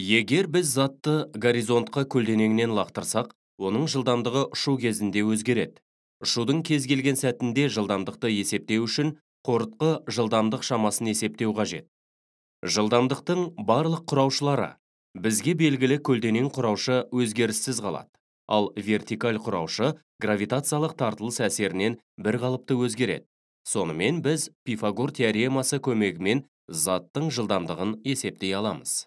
егер біз затты горизонтқа көлденеңнен лақтырсақ оның жылдамдығы ұшу кезінде өзгереді ұшудың кез келген сәтінде жылдамдықты есептеу үшін қорытқы жылдамдық шамасын есептеу қажет жылдамдықтың барлық құраушылары бізге белгілі көлденең құраушы өзгеріссіз қалады ал вертикаль құраушы гравитациялық тартылыс әсерінен бір қалыпты өзгереді сонымен біз пифагор теоремасы көмегімен заттың жылдамдығын есептей аламыз